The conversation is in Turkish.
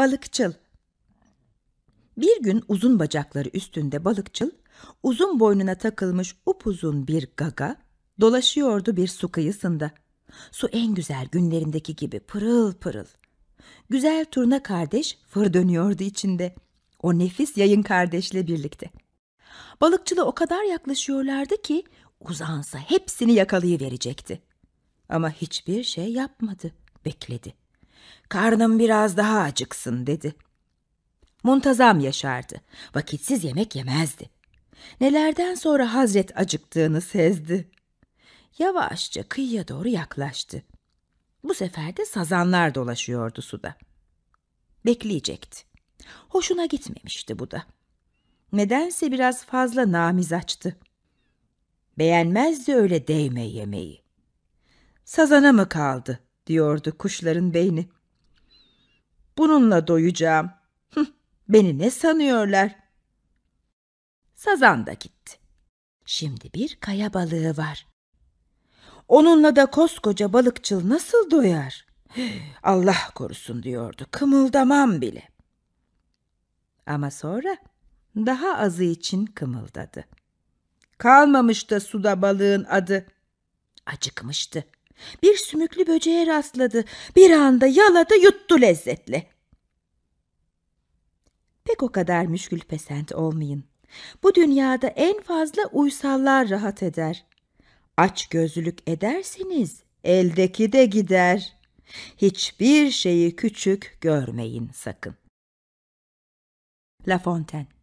Balıkçıl Bir gün uzun bacakları üstünde balıkçıl, uzun boynuna takılmış upuzun bir gaga dolaşıyordu bir su kıyısında. Su en güzel günlerindeki gibi pırıl pırıl. Güzel turna kardeş fır dönüyordu içinde. O nefis yayın kardeşle birlikte. Balıkçılı o kadar yaklaşıyorlardı ki uzansa hepsini yakalayıverecekti. Ama hiçbir şey yapmadı, bekledi. Karnım biraz daha acıksın dedi. Muntazam yaşardı. Vakitsiz yemek yemezdi. Nelerden sonra Hazret acıktığını sezdi. Yavaşça kıyıya doğru yaklaştı. Bu sefer de sazanlar dolaşıyordu suda. Bekleyecekti. Hoşuna gitmemişti bu da. Nedense biraz fazla namiz açtı. Beğenmezdi öyle değme yemeği. Sazana mı kaldı diyordu kuşların beyni. Bununla doyacağım. beni ne sanıyorlar? Sazan da gitti. Şimdi bir kaya balığı var. Onunla da koskoca balıkçıl nasıl doyar? Allah korusun diyordu. Kımıldamam bile. Ama sonra daha azı için kımıldadı. Kalmamış da suda balığın adı. Acıkmıştı. Bir sümüklü böceğe rastladı. Bir anda yaladı yuttu lezzetli. Pek o kadar müşkül pesent olmayın. Bu dünyada en fazla uysallar rahat eder. Aç gözlülük ederseniz eldeki de gider. Hiçbir şeyi küçük görmeyin sakın. La Fontaine